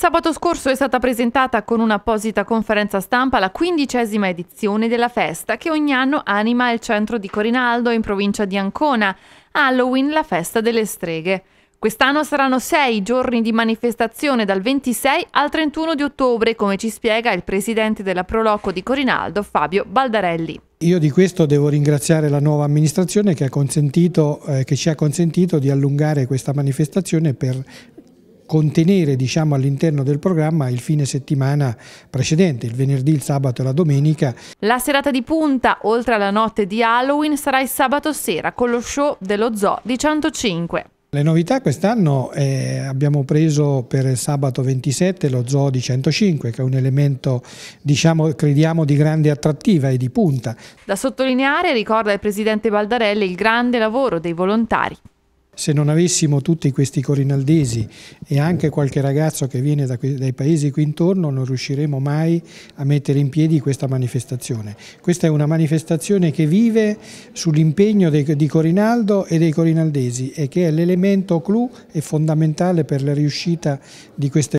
Sabato scorso è stata presentata con un'apposita conferenza stampa la quindicesima edizione della festa che ogni anno anima il centro di Corinaldo in provincia di Ancona, Halloween la festa delle streghe. Quest'anno saranno sei giorni di manifestazione dal 26 al 31 di ottobre, come ci spiega il presidente della Proloco di Corinaldo, Fabio Baldarelli. Io di questo devo ringraziare la nuova amministrazione che, eh, che, ci ha consentito di allungare questa manifestazione per contenere diciamo, all'interno del programma il fine settimana precedente, il venerdì, il sabato e la domenica. La serata di punta, oltre alla notte di Halloween, sarà il sabato sera con lo show dello zoo di 105. Le novità quest'anno eh, abbiamo preso per sabato 27 lo zoo di 105 che è un elemento diciamo crediamo di grande attrattiva e di punta. Da sottolineare ricorda il presidente Baldarelli il grande lavoro dei volontari. Se non avessimo tutti questi corinaldesi e anche qualche ragazzo che viene da, dai paesi qui intorno non riusciremo mai a mettere in piedi questa manifestazione. Questa è una manifestazione che vive sull'impegno di Corinaldo e dei corinaldesi e che è l'elemento clou e fondamentale per la riuscita di queste